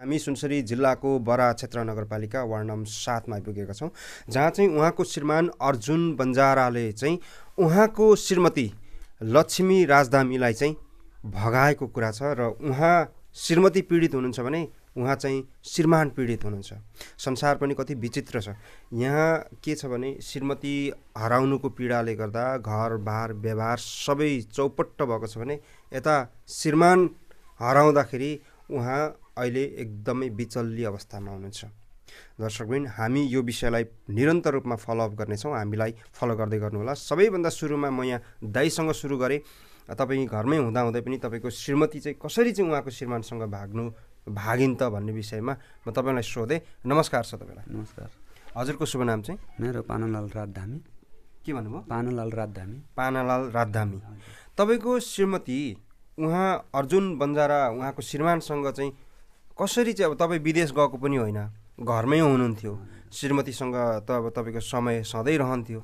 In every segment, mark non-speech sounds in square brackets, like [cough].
हामी सुनसरी जिल्लाको बरा क्षेत्र नगरपालिका वार्ड नम्बर सातमा आइपुगेका छौँ जहाँ चाहिँ उहाँको श्रीमान अर्जुन बन्जाराले चाहिँ उहाँको श्रीमती लक्ष्मी राजधामीलाई चाहिँ भगाएको कुरा छ र उहाँ श्रीमती पीडित हुनुहुन्छ भने उहाँ चाहिँ श्रीमान पीडित हुनुहुन्छ संसार पनि कति विचित्र छ यहाँ के छ भने श्रीमती हराउनुको पीडाले गर्दा घरबार व्यवहार सबै चौपट्ट भएको छ भने यता श्रीमान हराउँदाखेरि उहाँ अहिले एकदमै विचल्ली अवस्थामा हुनुहुन्छ दर्शकबिन हामी यो विषयलाई निरन्तर रूपमा फलोअप गर्नेछौँ हामीलाई फलो गर्दै गर्नुहोला सबैभन्दा सुरुमा म यहाँ दाईसँग सुरु गरेँ तपाईँ घरमै हुँदाहुँदै पनि तपाईँको श्रीमती चाहिँ कसरी चाहिँ उहाँको श्रीमानसँग भाग्नु भागिन् त भन्ने विषयमा म तपाईँलाई सोधेँ नमस्कार छ तपाईँलाई नमस्कार हजुरको शुभ नाम चाहिँ मेरो पानालाल रातधामी के भन्नुभयो पानालाल रातधामी पानालाल रातधामी तपाईँको श्रीमती उहाँ अर्जुन बन्जारा उहाँको श्रीमानसँग चाहिँ कसरी चाहिँ अब तपाईँ विदेश गएको पनि होइन घरमै हुनुहुन्थ्यो श्रीमतीसँग त अब तपाईँको समय सधैँ रहन्थ्यो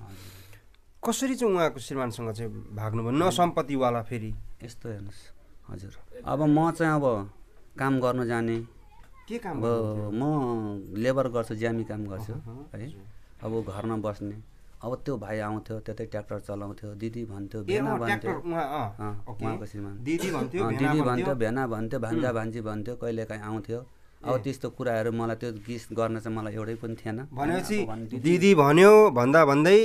कसरी चाहिँ उहाँको श्रीमानसँग चाहिँ भाग्नुभयो न सम्पत्तिवाला फेरि यस्तो हेर्नुहोस् हजुर अब म चाहिँ अब काम गर्नु जाने के काम अब म लेबर गर्छु ज्यामी काम गर्छु है अब घरमा बस्ने अब त्यो भाइ आउँथ्यो त्यतै ट्र्याक्टर चलाउँथ्यो दिदी भन्थ्यो भेना भन्थ्यो दिदी भन्थ्यो भेना भन्थ्यो भान्जा भान्जी भन्थ्यो कहिलेकाहीँ आउँथ्यो अब त्यस्तो कुराहरू मलाई त्यो गीत गर्न चाहिँ मलाई एउटै पनि थिएन भनेपछि दिदी भन्यो भन्दा भन्दै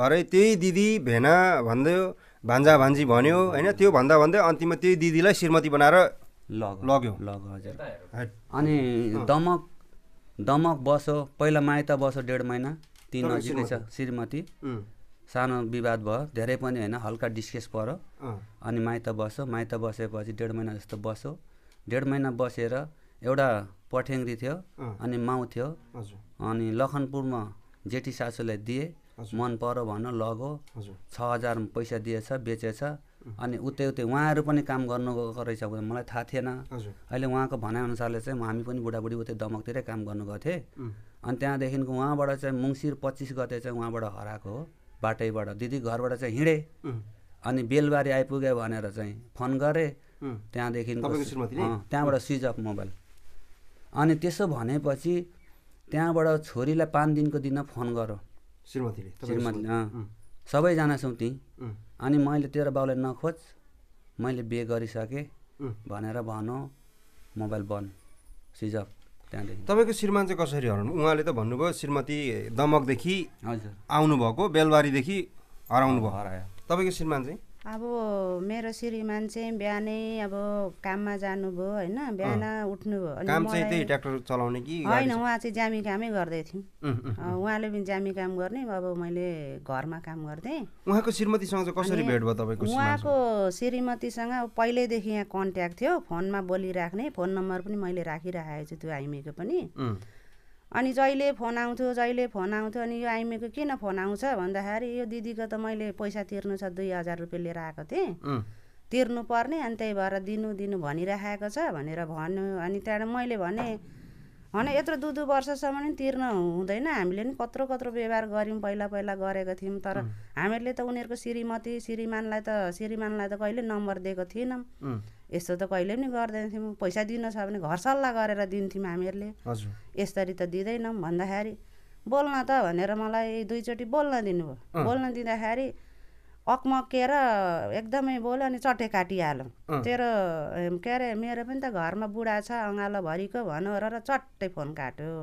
भरे त्यही दिदी भेना भन्दै भान्जा भान्जी भन्यो होइन त्यो भन्दा भन्दै अन्तिममा त्यही दिदीलाई श्रीमती बनाएर लग्यो लग्यो हजुर अनि दमक दमक बस्यो पहिला माइत बस्यो डेढ महिना ती नजिकै छ श्रीमती सानो विवाद भयो धेरै पनि होइन हल्का डिस्केस पऱ्यो अनि माइत बस्यो माइत बसेपछि डेढ महिना जस्तो बस्यो डेढ महिना बसेर एउटा पठेङ्ग्री थियो अनि माउ थियो अनि लखनपुरमा जेठी सासूलाई दिए मन परो भन लगो छ हजार पैसा दिएछ बेचेछ अनि उतै उतै उहाँहरू पनि काम गर्नु गएको रहेछ मलाई थाहा थिएन अहिले उहाँको भनाइअनुसारले चाहिँ हामी पनि बुढाबुढी उतै दमकतिरै काम गर्नु गएको थिएँ अनि त्यहाँदेखिको उहाँबाट चाहिँ मङ्सिर पच्चिस गते चाहिँ उहाँबाट हराएको हो बाटैबाट दिदी घरबाट चाहिँ हिँडेँ अनि बेलबारी आइपुग्यो भनेर चाहिँ फोन गरेँ त्यहाँदेखि त्यहाँबाट स्विच अफ मोबाइल अनि त्यसो भनेपछि त्यहाँबाट छोरीलाई पाँच दिनको दिन फोन गर श्रीमतीले श्रीमती सबैजना छौँ ती अनि मैले तेरो बाउलाई नखोज मैले बिहे गरिसकेँ भनेर भनौँ मोबाइल बन्द सिज अफ त्यहाँदेखि तपाईँको श्रीमान चाहिँ कसरी हराउनु उहाँले त भन्नुभयो श्रीमती दमकदेखि हजुर आउनुभएको बेलबारीदेखि हराउनु भयो हरायो तपाईँको श्रीमान चाहिँ अब मेरो श्रीमान चाहिँ बिहानै अब काममा जानुभयो होइन बिहान उठ्नुभयो होइन उहाँ चाहिँ जामी कामै गर्दै थियौँ उहाँले पनि जामी काम गर्ने अब मैले घरमा काम गर्थेँ उहाँको श्रीमतीसँग कसरी भेट भयो तपाईँको उहाँको श्रीमतीसँग पहिल्यैदेखि यहाँ कन्ट्याक्ट थियो फोनमा बोलिराख्ने फोन नम्बर पनि मैले राखिराखेको छु त्यो आइमीको पनि अनि जहिले फोन आउँथ्यो जहिले फोन आउँथ्यो अनि यो आइमीको किन फोन आउँछ भन्दाखेरि यो दिदीको त मैले पैसा तिर्नु छ दुई हजार रुपियाँ लिएर आएको थिएँ तिर्नुपर्ने अनि त्यही भएर दिनु दिनु भनिराखेको छ भनेर भन्यो अनि त्यहाँबाट मैले भनेँ होइन यत्रो दुई दुई वर्षसम्म नि तिर्न हुँदैन हामीले नि कत्रो कत्रो व्यवहार गऱ्यौँ पहिला पहिला गरेको थियौँ तर हामीहरूले त उनीहरूको श्रीमती श्रीमानलाई त श्रीमानलाई त कहिले नम्बर दिएको थिएनौँ यस्तो त कहिले पनि गर्दैनथ्यौँ पैसा दिन छ भने घर सल्लाह गरेर दिन्थ्यौँ हामीहरूले यसरी त दिँदैनौँ भन्दाखेरि बोल्न त भनेर मलाई दुईचोटि बोल्न दिनुभयो बोल्न दिँदाखेरि अकमकेर एकदमै बोल अनि चट्टे काटिहाल तेरो के अरे मेरो पनि त घरमा बुढा छ अँगालो भरिको भनौँ र चट्टै फोन काट्यो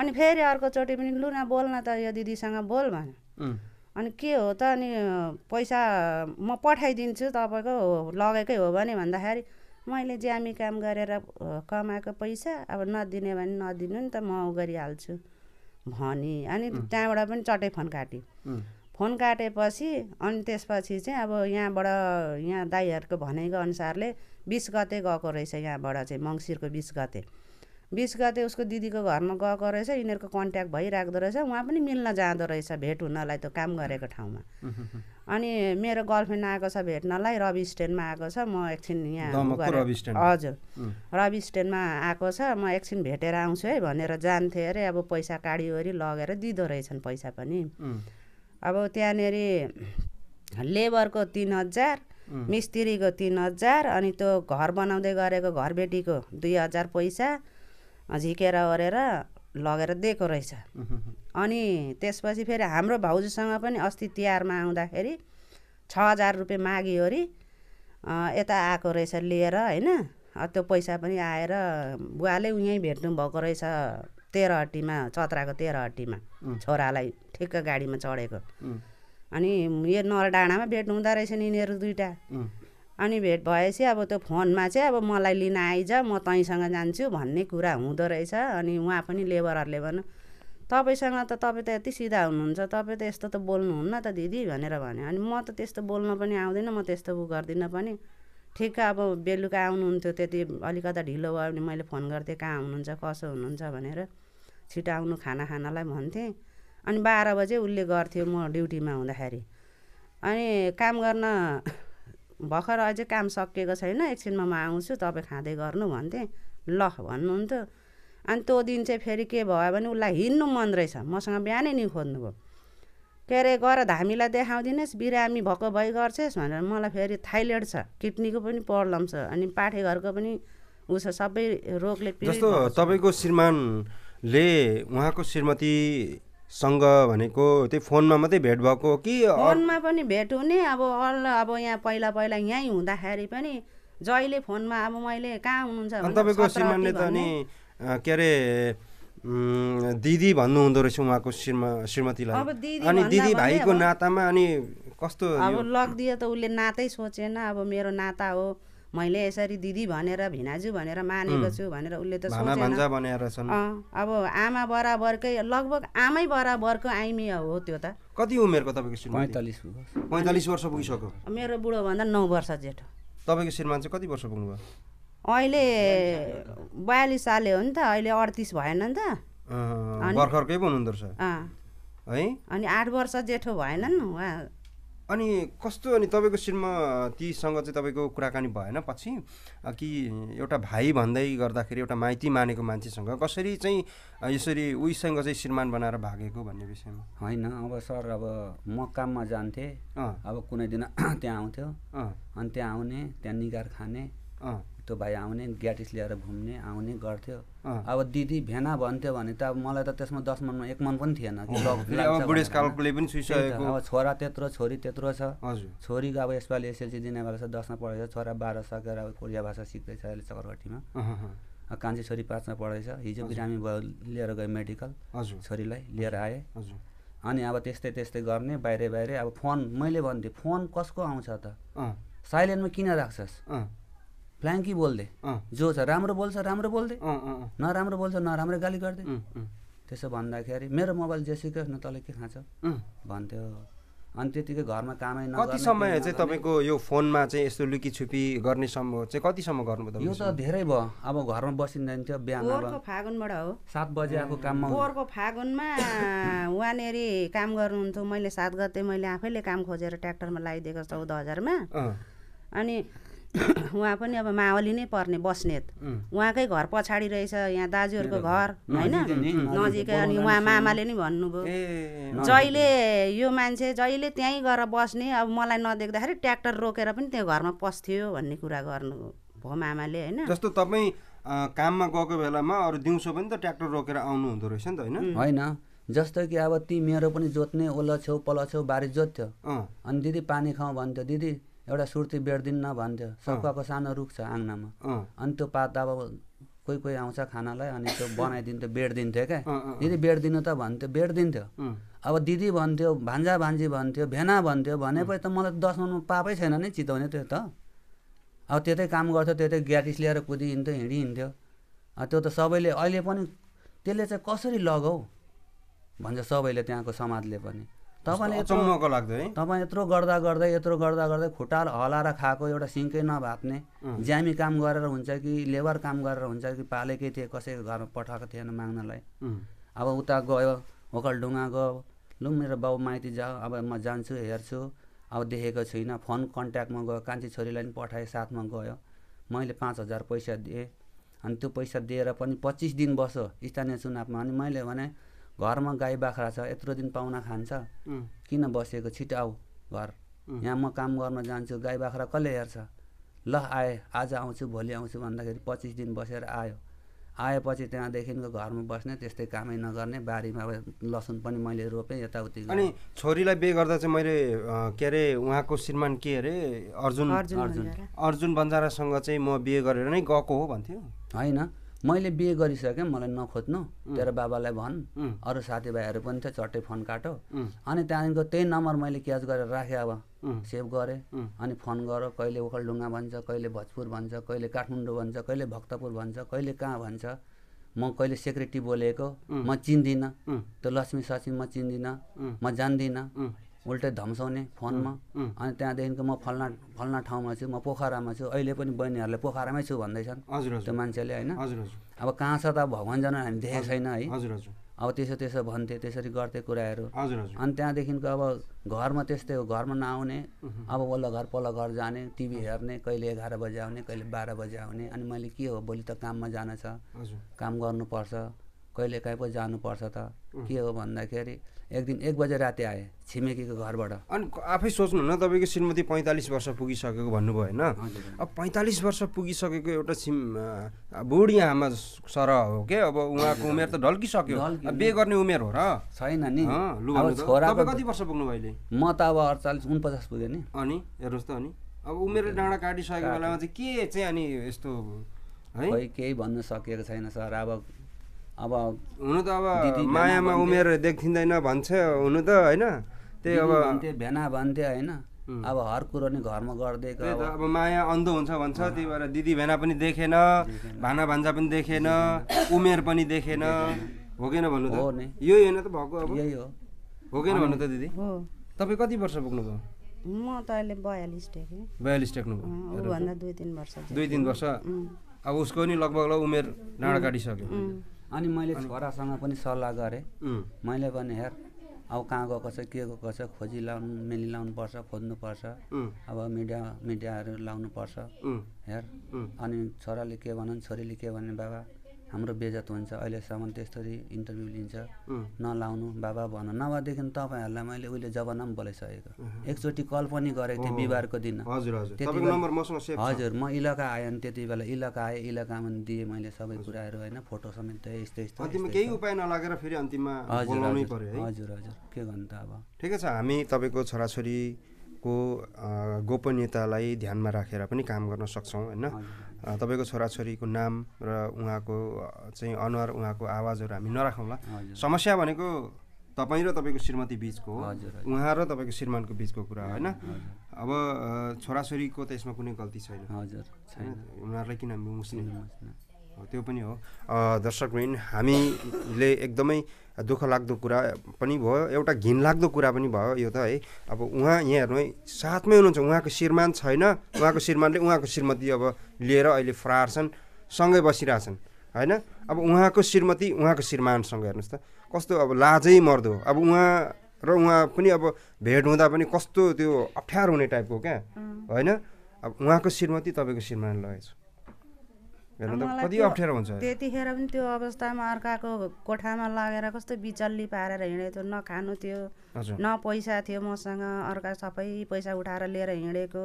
अनि फेरि अर्कोचोटि पनि लु न बोल्न त यो दिदीसँग बोल भन्यो अनि के हो त अनि पैसा म पठाइदिन्छु तपाईँको लगेकै हो भने भन्दाखेरि मैले ज्यामी काम गरेर कमाएको पैसा अब नदिने भने नदिनु नि त म गरिहाल्छु भनी अनि त्यहाँबाट पनि चट्टै फोन काटेँ फोन काटेपछि अनि त्यसपछि चाहिँ अब यहाँबाट यहाँ दाइहरूको भनेको अनुसारले बिस गते गएको रहेछ यहाँबाट चाहिँ मङ्सिरको बिस गते बिस गते उसको दिदीको घरमा गएको रहेछ यिनीहरूको कन्ट्याक्ट भइराख्दो रहेछ उहाँ पनि मिल्न जाँदो रहेछ भेट हुनलाई त काम गरेको ठाउँमा अनि मेरो गर्लफ्रेन्ड आएको छ भेट्नलाई रवि स्ट्यान्डमा आएको छ म एकछिन यहाँ हजुर रवि स्ट्यान्डमा आएको छ म एकछिन भेटेर आउँछु है भनेर जान्थेँ अरे अब पैसा काडीवरी लगेर दिँदो रहेछन् पैसा पनि अब त्यहाँनिर लेबरको तिन हजार मिस्त्रीको तिन हजार अनि त्यो घर बनाउँदै गरेको घरबेटीको दुई हजार पैसा झिकेर ओरेर लगेर दिएको रहेछ अनि त्यसपछि फेरि हाम्रो भाउजूसँग पनि अस्ति तिहारमा आउँदाखेरि छ हजार रुपियाँ माग्यो अरे यता आएको रहेछ लिएर होइन त्यो पैसा पनि आएर बुवाले उहीँ भेट्नु भएको रहेछ तेह्रहट्टीमा चतराको तेह्रहट्टीमा छोरालाई ठिक्क गाडीमा चढेको अनि यो नर डाँडामा भेट हुँदो रहेछ नि यिनीहरू दुइटा अनि भेट भएपछि अब त्यो फोनमा चाहिँ अब मलाई लिन आइज म तैँसँग जान्छु भन्ने कुरा हुँदो रहेछ अनि उहाँ पनि लेबरहरूले भन तपाईँसँग त तपाईँ त यति सिधा हुनुहुन्छ तपाईँ त यस्तो त बोल्नुहुन्न त दिदी भनेर भन्यो अनि म त त्यस्तो बोल्न पनि आउँदिनँ म त्यस्तो उ गर्दिनँ पनि ठिक्क अब बेलुका आउनुहुन्थ्यो त्यति अलिकता ढिलो भयो भने मैले फोन गर्थेँ कहाँ हुनुहुन्छ कसो हुनुहुन्छ भनेर छिटो आउनु खाना खानालाई भन्थेँ अनि बाह्र बजे उसले गर्थ्यो म ड्युटीमा हुँदाखेरि अनि काम गर्न भर्खर अझै काम सकिएको छैन एकछिनमा म आउँछु तपाईँ खाँदै गर्नु भन्थेँ ल भन्नुहुन्थ्यो अनि त्यो दिन चाहिँ फेरि के भयो भने उसलाई हिँड्नु मन रहेछ मसँग बिहानै नि खोज्नुभयो के अरे गएर धामीलाई देखाउँदिनुहोस् बिरामी भएको भइ गर्छस् भनेर मलाई फेरि थाइरोइड छ किडनीको पनि प्रब्लम छ अनि पाठे घरको पनि उ छ सबै रोगले जस्तो तपाईँको श्रीमानले उहाँको श्रीमतीसँग भनेको त्यही फोनमा मात्रै भेट भएको कि फोनमा पनि भेट हुने अब अल अब यहाँ पहिला पहिला यहीँ हुँदाखेरि पनि जहिले फोनमा अब मैले कहाँ हुनुहुन्छ तपाईँको श्रीमानले त अनि के अरे दिदी भन्नु हुँदो रहेछ उहाँको श्रीमा श्रीमतीलाई अनि दिदी भाइको नातामा अनि कस्तो अब लगिदियो त उसले नातै सोचेन अब मेरो नाता हो मैले यसरी दिदी भनेर भिनाजु भनेर मानेको छु भनेर उसले त सोचेन अब आमा बराबरकै लगभग आमै बराबरको आइमी हो त्यो त कति उमेरको तपाईँको पैँतालिस पैँतालिस वर्ष पुगिसक्यो मेरो बुढो भन्दा नौ वर्ष जेठो तपाईँको श्रीमान चाहिँ कति वर्ष पुग्नुभयो अहिले बयालिस साले हो नि त अहिले अडतिस भएन नि त भर्खरकै बनाउँदो रहेछ है अनि आठ वर्ष जेठो भएन नि उहाँ अनि कस्तो अनि तपाईँको सिनमा तीसँग चाहिँ तपाईँको कुराकानी भएन पछि कि एउटा भाइ भन्दै गर्दाखेरि एउटा माइती मानेको मान्छेसँग कसरी चाहिँ यसरी उहीसँग चाहिँ श्रीमान बनाएर भागेको भन्ने विषयमा होइन अब सर अब म काममा जान्थेँ अब कुनै दिन [clears throat] त्यहाँ आउँथ्यो अनि त्यहाँ आउने त्यहाँ निगार खाने त्यो भाइ आउने ग्याटिस लिएर घुम्ने आउने गर्थ्यो अब दिदी भेना भन्थ्यो भने त अब मलाई त त्यसमा दस मनमा एक मन पनि थिएन अब छोरा त्यत्रो छोरी त्यत्रो छ छोरीको अब यसपालि एसएलसी दिने छ दसमा पढ्दैछ छोरा बाह्र सकेर अब कोरिया भाषा सिक्दैछ अहिले चकरगटीमा कान्छी छोरी पाँचमा पढेछ हिजो बिरामी भयो लिएर गयो मेडिकल छोरीलाई लिएर आएँ अनि अब त्यस्तै त्यस्तै गर्ने बाहिरै बाहिरै अब फोन मैले भन्थेँ फोन कसको आउँछ त साइलेन्टमा किन राख्छस् फ्ल्याङ्की बोल्दे जो छ राम्रो बोल्छ राम्रो बोल्दे नराम्रो बोल्छ नराम्रो गाली गर्दै त्यसो भन्दाखेरि मेरो मोबाइल जे न तँलाई के खान्छ भन्थ्यो अनि त्यतिकै घरमा कामै कति समय चाहिँ तपाईँको यो फोनमा चाहिँ यस्तो लुकी छुपी गर्ने सम्भव चाहिँ कतिसम्म त यो त धेरै भयो अब घरमा बसिँदैन थियो बिहान फागुनबाट हो सात बजे आएको काममा पोहोरको फागुनमा उहाँनिर काम गर्नुहुन्थ्यो मैले सात गते मैले आफैले काम खोजेर ट्र्याक्टरमा लगाइदिएको चौध हजारमा अनि [coughs] उहाँ पनि अब मावली नै पर्ने बस्नेत उहाँकै घर पछाडि रहेछ यहाँ दाजुहरूको घर होइन नजिकै अनि उहाँ मामाले नै भन्नुभयो जहिले यो मान्छे जहिले त्यहीँ गएर बस्ने अब मलाई नदेख्दाखेरि ट्र्याक्टर रोकेर पनि त्यो घरमा पस्थ्यो भन्ने कुरा गर्नु भयो मामाले होइन जस्तो तपाईँ काममा गएको बेलामा अरू दिउँसो पनि त ट्र्याक्टर रोकेर आउनु हुँदो रहेछ नि त होइन होइन जस्तो कि अब ती मेरो पनि जोत्ने ओलो छेउ पल छेउ बारी जोत्थ्यो अनि दिदी पानी खाउँ भन्थ्यो दिदी एउटा सुर्ती बेर्दिन्न भन्थ्यो सकुवाको सानो रुख छ आङ्नामा अनि त्यो पात अब कोही कोही आउँछ खानालाई अनि त्यो [coughs] बनाइदिन्थ्यो बेडिदिन्थ्यो क्या दिदी बेडिदिनु त भन्थ्यो बेडिदिन्थ्यो अब दिदी भन्थ्यो भान्जा भान्जी भन्थ्यो भेना भन्थ्यो भनेपछि त मलाई दस मिनटमा पापै छैन नि चिताउने त्यो त अब त्यतै काम गर्थ्यो त्यतै ग्याटिस ल्याएर कुदिहिँड्थ्यो हिँडिहिँड्थ्यो त्यो त सबैले अहिले पनि त्यसले चाहिँ कसरी लगाऊ भन्छ सबैले त्यहाँको समाजले पनि तपाईँले यत्रो लाग्दो है तपाईँ यत्रो गर्दा गर्दै यत्रो गर्दा गर्दै खुट्टा हलाएर खाएको एउटा सिङ्कै नभात्ने ज्यामी काम गरेर हुन्छ कि लेबर काम गरेर हुन्छ कि पालेकै थिए कसैको घरमा पठाएको थिएन माग्नलाई अब उता गयो ओखलढुङ्गा गयो लु मेरो बाउ माइती जाऊ अब म जान्छु हेर्छु अब देखेको छुइनँ फोन कन्ट्याक्टमा गयो कान्छी छोरीलाई पनि पठाएँ साथमा गयो मैले पाँच हजार पैसा दिएँ अनि त्यो पैसा दिएर पनि पच्चिस दिन बसो स्थानीय चुनावमा अनि मैले भने घरमा गाई बाख्रा छ यत्रो दिन पाहुना खान्छ किन बसेको छिटो आऊ घर यहाँ म काम गर्न जान्छु गाई बाख्रा कसले हेर्छ ल आए आज आउँछु भोलि आउँछु भन्दाखेरि पच्चिस दिन बसेर आयो आएपछि त्यहाँदेखिको घरमा बस्ने त्यस्तै कामै नगर्ने बारीमा अब लसुन पनि मैले रोपेँ यताउति अनि छोरीलाई बिहे गर्दा चाहिँ मैले के अरे उहाँको श्रीमान के अरे अर्जुन अर्जुन अर्जुन बन्जारासँग चाहिँ म बिहे गरेर नै गएको हो भन्थ्यो होइन मैले बिहे गरिसकेँ मलाई नखोज्नु तेरो बाबालाई भन् अरू साथीभाइहरू पनि थियो चट्टै फोन काटो अनि त्यहाँदेखिको त्यही नम्बर मैले क्याच गरेर राखेँ अब सेभ गरेँ अनि फोन गर कहिले ओखलढुङ्गा भन्छ कहिले भोजपुर भन्छ कहिले काठमाडौँ भन्छ कहिले भक्तपुर भन्छ कहिले कहाँ भन्छ म कहिले सेक्रेटरी बोलेको म चिन्दिनँ त्यो लक्ष्मी सचिव म चिन्दिनँ म जान्दिनँ उल्टै धम्साउने फोनमा अनि त्यहाँदेखिको म फलना फलना ठाउँमा छु म पोखरामा छु अहिले पनि बहिनीहरूले पोखरामै छु भन्दैछन् त्यो मान्छेले होइन अब कहाँ छ त भगवान् जान हामी देखेको छैन है अब त्यसो त्यसो भन्थे त्यसरी गर्थे कुराहरू अनि त्यहाँदेखिको अब घरमा त्यस्तै हो घरमा नआउने अब वल्लो घर पल्लो घर जाने टिभी हेर्ने कहिले एघार बजे आउने कहिले बाह्र बजे आउने अनि मैले के हो भोलि त काममा जान छ काम गर्नुपर्छ कहिले काहीँ पो जानुपर्छ त के हो भन्दाखेरि एक दिन एक बजे राति आएँ छिमेकीको घरबाट अनि आफै सोच्नु न तपाईँको श्रीमती पैँतालिस वर्ष पुगिसकेको भन्नुभयो होइन अब पैँतालिस वर्ष पुगिसकेको एउटा सिम बुढी आमा सर हो क्या अब उहाँको उमेर त ढल्किसक्यो बे गर्ने उमेर हो र छैन नि छोरा कति वर्ष पुग्नु अहिले म त अब अडचालिस उनपचास पुगेँ नि अनि हेर्नुहोस् त अनि अब उमेर डाँडा काटिसकेको बेलामा चाहिँ के चाहिँ अनि यस्तो है केही भन्नु सकिएको छैन सर अब अब हुनु त अब मायामा उमेर देखिँदैन भन्छ हुनु त होइन त्यही अब भेना भन्थ्यो होइन अब हर कुरो नि घरमा गरिदिएको अब माया अन्ध हुन्छ भन्छ त्यही भएर दिदी भेना पनि देखेन भाना भान्जा पनि देखेन उमेर पनि देखेन हो कि भन्नु त यही होइन त भएको अब यही हो हो कि भन्नु त दिदी तपाईँ कति वर्ष पुग्नुभयो म त अहिले बयालिस टेकेँ बयालिस टेक्नुभयो दुई तिन वर्ष अब उसको नि लगभग उमेर डाँडा काटिसक्यो अनि मैले छोरासँग पनि सल्लाह गरेँ मैले भने हेर अब कहाँ गएको छ के गएको छ खोजी लाउनु मिली लाउनुपर्छ खोज्नुपर्छ अब मिडिया मिडियाहरू लाउनुपर्छ हेर अनि छोराले के भनन् छोरीले के भन्यो बाबा हाम्रो बेजत हुन्छ अहिलेसम्म त्यसरी इन्टरभ्यू लिन्छ नलाउनु बाबा भन नभएदेखि तपाईँहरूलाई मैले उहिले जबना पनि बोलाइसकेको एकचोटि कल पनि गरेको थिएँ बिहिबारको दिन हजुर हजुर म इलाका आएँ अनि त्यति बेला इलाका आएँ इलाकामा दिएँ मैले सबै कुराहरू होइन फोटो समेत यस्तो यस्तो केही उपाय नलागेर फेरि अन्तिममा हजुर हजुर हजुर के गर्नु त अब ठिकै छ हामी तपाईँको छोराछोरीको गोपनीयतालाई ध्यानमा राखेर पनि काम गर्न सक्छौँ होइन तपाईँको छोराछोरीको नाम र उहाँको चाहिँ अनुहार उहाँको आवाजहरू हामी नराखौँला समस्या भनेको तपाईँ र तपाईँको श्रीमती बिचको उहाँ र तपाईँको श्रीमानको बिचको कुरा होइन अब छोराछोरीको त यसमा कुनै गल्ती छैन हजुर छैन उनीहरूलाई किन मुस्लिम त्यो पनि हो दर्शक बहिनी हामीले एकदमै दुःख लाग्दो कुरा पनि भयो एउटा घिनलाग्दो कुरा पनि भयो यो त है अब उहाँ यहाँ हेर्नु है साथमै हुनुहुन्छ उहाँको श्रीमान छैन उहाँको श्रीमानले उहाँको श्रीमती अब लिएर अहिले फरार छन् सँगै बसिरहेछन् होइन अब उहाँको श्रीमती उहाँको श्रीमानसँग हेर्नुहोस् त कस्तो अब लाजै मर्दो अब उहाँ र उहाँ पनि अब भेट हुँदा पनि कस्तो त्यो अप्ठ्यारो हुने टाइपको क्या होइन अब उहाँको श्रीमती तपाईँको श्रीमान लगेछ कति अप्ठ्यारो हुन्छ त्यतिखेर पनि त्यो अवस्थामा अर्काको कोठामा लगेर कस्तो बिचल्ली पारेर हिँडेको थियो न खानु थियो न पैसा थियो मसँग अर्का सबै पैसा उठाएर लिएर हिँडेको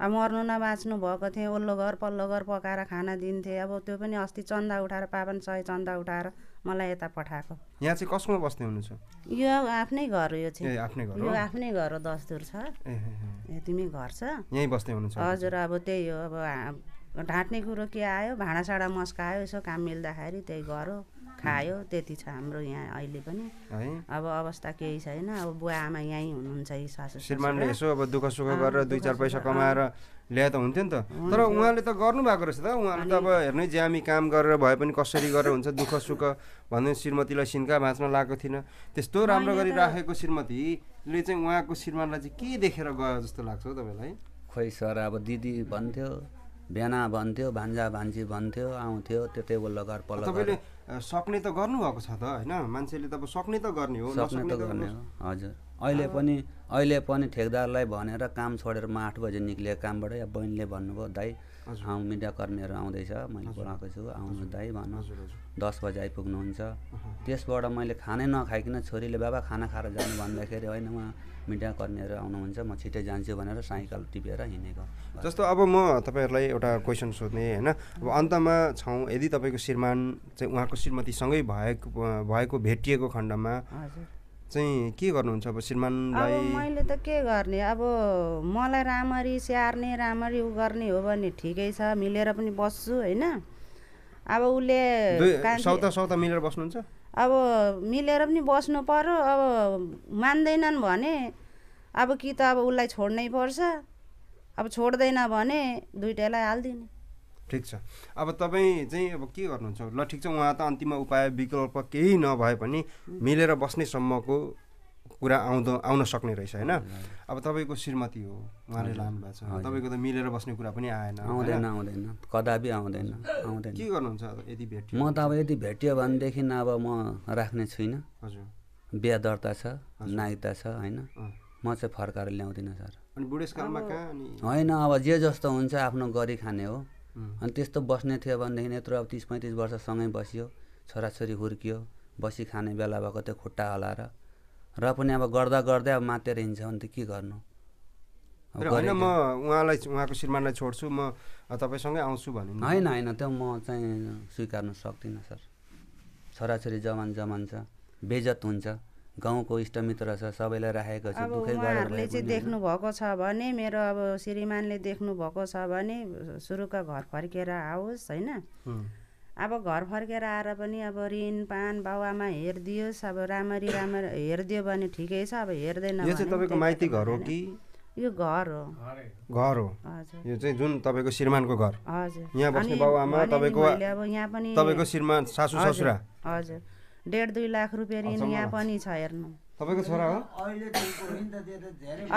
अब मर्नु न बाँच्नु भएको थिएँ ओल्लो घर पल्लो घर पकाएर खाना दिन्थे अब त्यो पनि अस्ति चन्दा उठाएर पावन सय चन्दा उठाएर मलाई यता पठाएको यहाँ चाहिँ कसमा बस्ने हुनुहुन्छ यो आफ्नै घर यो चाहिँ आफ्नै घर यो आफ्नै घर हो दसदुर छ यतिमै घर छ यहीँ बस्ने हुनुहुन्छ हजुर अब त्यही हो अब ढाँट्ने कुरो के आयो भाँडासाँडा मस्कायो यसो काम मिल्दाखेरि त्यही गरो खायो त्यति छ हाम्रो यहाँ अहिले पनि अब अवस्था केही छैन अब बुवा आमा यहीँ हुनुहुन्छ यी सासु श्रीमानले यसो अब दुःख सुख गरेर दुई चार पैसा कमाएर ल्याए त हुन्थ्यो नि त तर उहाँले त गर्नुभएको रहेछ त उहाँले त अब हेर्नै ज्यामी काम गरेर भए पनि कसरी गरेर हुन्छ दुःख सुख भन्दै श्रीमतीलाई सिन्का भाँच्न लागेको थिएन त्यस्तो राम्रो गरी राखेको श्रीमतीले चाहिँ उहाँको श्रीमानलाई चाहिँ के देखेर गयो जस्तो लाग्छ हौ तपाईँलाई खोइ सर अब दिदी भन्थ्यो बिहान भन्थ्यो भान्जा भान्जी भन्थ्यो आउँथ्यो त्यो टेबल लगाएर पल्ल तपाईँले सक्ने त गर्नुभएको छ त होइन मान्छेले त अब सक्ने त गर्ने हो सक्ने त गर्ने हो हजुर अहिले पनि अहिले पनि ठेकदारलाई भनेर काम छोडेर म आठ बजे निक्लिएँ कामबाट या बहिनीले भन्नुभयो दाइ मिडिया कर्मीहरू आउँदैछ मैले बोलाएको छु आउनु दाइ भन्नु दस बजे आइपुग्नुहुन्छ त्यसबाट मैले खानै नखाइकन छोरीले बाबा खाना खाएर जानु भन्दाखेरि होइन उहाँ मिडिया कर्मीहरू आउनुहुन्छ म छिट्टै जान्छु भनेर साइकल टिपेर हिँडेको जस्तो अब म तपाईँहरूलाई एउटा क्वेसन सोध्ने होइन अब अन्तमा छौँ यदि तपाईँको श्रीमान चाहिँ उहाँको श्रीमतीसँगै भएको भएको भेटिएको खण्डमा चाहिँ के गर्नुहुन्छ अब श्रीमानलाई मैले त के गर्ने अब मलाई राम्ररी स्याहार्ने राम्ररी उ गर्ने हो भने ठिकै छ मिलेर पनि बस्छु होइन अब उसले मिलेर बस्नुहुन्छ अब मिलेर पनि बस्नु पऱ्यो अब मान्दैनन् भने अब कि त अब उसलाई छोड्नै पर्छ अब छोड्दैन भने दुइटैलाई हालिदिने ठिक छ अब तपाईँ चाहिँ अब के गर्नुहुन्छ ल ठिक छ उहाँ त अन्तिम उपाय विकल्प केही नभए पनि मिलेर बस्नेसम्मको कुरा आउँदो आउन सक्ने रहेछ होइन अब तपाईँको श्रीमती हो उहाँले लानुभएको छ तपाईँको त मिलेर बस्ने कुरा पनि आएन आउँदैन आउँदैन कदापि आउँदैन आउँदैन के गर्नुहुन्छ अब यदि भेट्यो म त अब यदि भेट्यो भनेदेखि अब म राख्ने छुइनँ हजुर बिहा दर्ता छ नायिता छ होइन म चाहिँ फर्काएर ल्याउँदिनँ सर अनि बुढेसकालमा कहाँ होइन अब जे जस्तो हुन्छ आफ्नो गरी खाने हो अनि त्यस्तो बस्ने थियो भनेदेखि यत्रो अब तिस पैँतिस वर्षसँगै बस्यो छोराछोरी हुर्कियो बसी खाने बेला भएको त्यो खुट्टा हलाएर र पनि अब गर्दा गर्दै अब मातेर हिँड्छ भने त के गर्नु होइन म उहाँलाई उहाँको श्रीमानलाई छोड्छु म तपाईँसँगै आउँछु भन्नु होइन होइन त्यो म चाहिँ स्वीकार्न सक्दिनँ सर छोराछोरी जवान जवान छ बेजत हुन्छ गाउँको इष्टमित्र छ सबैलाई राखेको छ उहाँहरूले चाहिँ देख्नुभएको छ भने मेरो अब श्रीमानले देख्नुभएको छ भने सुरुका घर फर्केर आओस् होइन अब घर फर्केर आएर पनि अब ऋण पान बाउआमा हेरिदियोस् अब राम्ररी राम्ररी हेरिदियो भने ठिकै छ अब हेर्दैन यो चाहिँ तपाईँको माइती घर हो कि यो घर हो घर हो यो चाहिँ जुन तपाईँको श्रीमानको घर हजुर यहाँ बस्ने बाउआमा तपाईँको अब यहाँ पनि तपाईँको श्रीमान सासु ससुरा हजुर डेढ दुई लाख रुपियाँ ऋण यहाँ पनि छ हेर्नु तपाईँको छोरा हो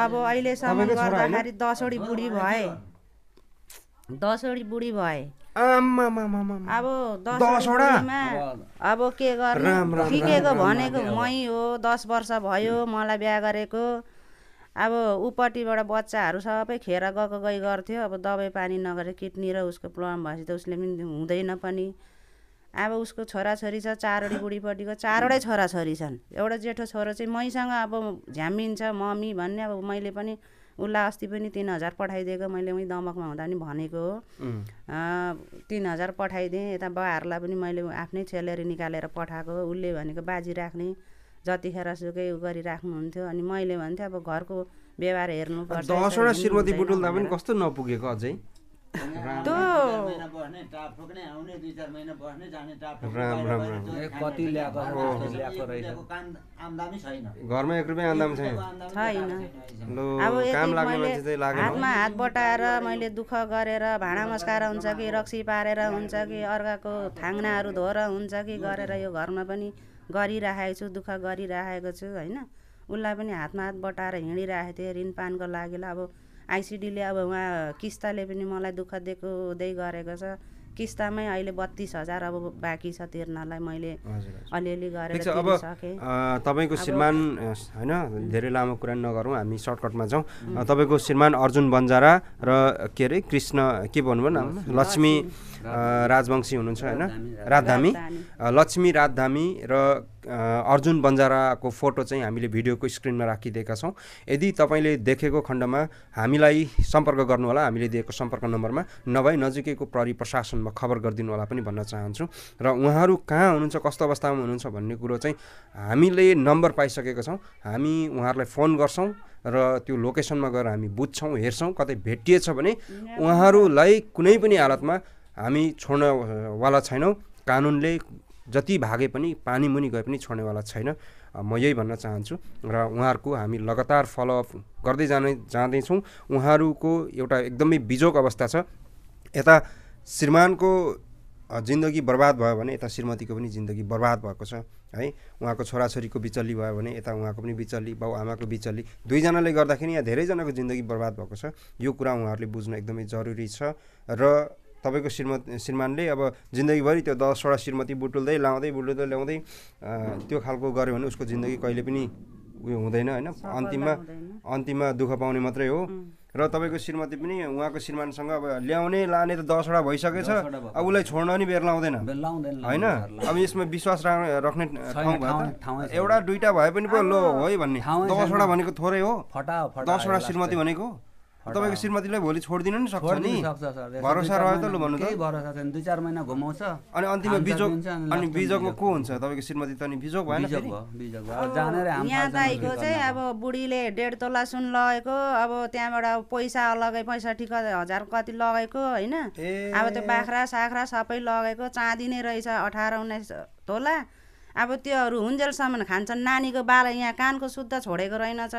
अब अहिलेसम्म गर्दाखेरि दसवटी बुढी भए दसवटी बुढी भए अब दसवटीमा अब के गर्नु ठिकेको भनेको मै हो दस वर्ष भयो मलाई बिहा गरेको अब उपट्टिबाट बच्चाहरू सबै खेर गएको गई गर्थ्यो अब दबाई पानी नगरेर किडनी र उसको प्लम भएपछि त उसले पनि हुँदैन पनि अब उसको छोराछोरी छ चारवटै बुढीपट्टिको चारवटै छोराछोरी छन् एउटा जेठो छोरो चाहिँ मैसँग अब झ्यामिन्छ मम्मी भन्ने अब मैले पनि उसलाई अस्ति पनि तिन हजार पठाइदिएको मैले उहीँ दमकमा हुँदा पनि भनेको हो तिन हजार पठाइदिएँ यता बाहरूलाई पनि मैले आफ्नै सेलेरी निकालेर पठाएको उसले भनेको बाजी राख्ने जतिखेर सुकै उ गरिराख्नुहुन्थ्यो अनि मैले भन्थेँ अब घरको व्यवहार हेर्नुपर्छ दसवटा श्रीमती बुटुल्दा पनि कस्तो नपुगेको अझै घरमा एक रुपियाँ आन्दाम छैन हातमा हात बटाएर मैले दुःख गरेर भाँडा मस्काएर हुन्छ कि रक्सी पारेर हुन्छ कि अर्काको थाङ्नाहरू धोएर हुन्छ कि गरेर यो घरमा पनि गरिराखेको छु दुःख गरिराखेको छु होइन उसलाई पनि हातमा हात बटाएर हिँडिरहेको थिएँ ऋणपानको लागि अब आइसिडीले अब उहाँ किस्ताले पनि मलाई दुःख दिएको हुँदै गरेको छ किस्तामै अहिले बत्तिस हजार अब बाँकी छ तिर्नलाई मैले अलिअलि गरेर अब तपाईँको श्रीमान होइन धेरै लामो कुरा नगरौँ हामी सर्टकटमा जाउँ तपाईँको श्रीमान अर्जुन बन्जारा र के अरे कृष्ण के भन्नुभयो नाम लक्ष्मी राजवंशी हुनुहुन्छ होइन राजधामी लक्ष्मी राजधामी र अर्जुन बन्जाराको फोटो चाहिँ हामीले भिडियोको स्क्रिनमा राखिदिएका छौँ यदि तपाईँले देखेको खण्डमा हामीलाई सम्पर्क गर्नुहोला हामीले दिएको सम्पर्क नम्बरमा नभई नजिकैको प्रहरी प्रशासनमा खबर गरिदिनु होला पनि भन्न चाहन्छु र उहाँहरू कहाँ हुनुहुन्छ कस्तो अवस्थामा हुनुहुन्छ भन्ने कुरो चाहिँ हामीले नम्बर पाइसकेका छौँ हामी उहाँहरूलाई फोन गर्छौँ र त्यो लोकेसनमा गएर हामी बुझ्छौँ हेर्छौँ कतै भेटिएछ भने उहाँहरूलाई कुनै पनि हालतमा हामी छोड्नवाला छैनौँ कानुनले जति भागे पनि पानी मुनि गए पनि छोड्नेवाला छैन म यही भन्न चाहन्छु र उहाँहरूको हामी लगातार फलोअप गर्दै जाने जाँदैछौँ उहाँहरूको एउटा एकदमै बिजोग अवस्था छ यता श्रीमानको जिन्दगी बर्बाद भयो भने यता श्रीमतीको पनि जिन्दगी बर्बाद भएको छ है उहाँको छोराछोरीको बिचल्ली भयो भने यता उहाँको पनि बिचल्ली बाउ आमाको बिचल्ली दुईजनाले गर्दाखेरि यहाँ धेरैजनाको जिन्दगी बर्बाद भएको छ यो कुरा उहाँहरूले बुझ्न एकदमै जरुरी छ र तपाईँको श्रीमती श्रीमानले अब जिन्दगीभरि त्यो दसवटा श्रीमती बुटुल्दै लाउँदै बुटुल्दै ल्याउँदै त्यो खालको गऱ्यो भने उसको जिन्दगी कहिले पनि उयो हुँदैन होइन अन्तिममा अन्तिममा दुःख पाउने मात्रै हो र तपाईँको श्रीमती पनि उहाँको श्रीमानसँग अब ल्याउने लाने त दसवटा भइसकेछ अब उसलाई छोड्न नि बेर लाउँदैन होइन अब यसमा विश्वास राख्ने ठाउँ भयो एउटा दुइटा भए पनि पो लो है भन्ने दसवटा भनेको थोरै हो दसवटा श्रीमती भनेको तपाईँको श्रीमतीलाई भोलि छोडिदिनु नि सक्छ नि भरोसा रह्यो त लु भन्नु त भरोसा छैन दुई चार महिना घुमाउँछ अनि अन्तिममा बिजोग अनि बिजोगमा को हुन्छ तपाईँको श्रीमती त अनि बिजोग भएन यहाँ दाईको चाहिँ अब बुढीले डेढ तोला सुन लगेको अब त्यहाँबाट पैसा अलगै पैँसठी हजार कति लगेको होइन अब त्यो बाख्रा साख्रा सबै लगेको चाँदी नै रहेछ अठार उन्नाइस तोला अब त्योहरू हुन्जेलसम्म खान्छन् नानीको बाल यहाँ कानको शुद्ध छोडेको रहेनछ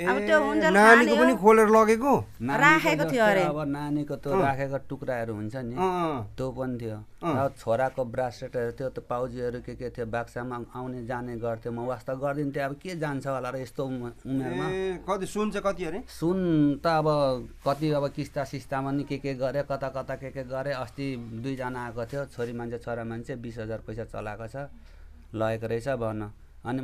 अब नानीको पनि खोलेर लगेको राखेको थियो अरे अब नानीको त्यो राखेको टुक्राहरू हुन्छ नि त्यो पनि थियो छोराको ब्रासलेटहरू थियो त्यो पाउजीहरू के के थियो बाक्सामा आउने जाने गर्थ्यो म वास्ता गरिदिन्थेँ अब के जान्छ होला र यस्तो उमेरमा कति सुन चाहिँ कति अरे सुन त अब कति अब किस्ता सिस्तामा नि के के गरे कता कता के के गरे अस्ति दुईजना आएको थियो छोरी मान्छे छोरा मान्छे बिस हजार पैसा चलाएको छ लगेको रहेछ भन अनि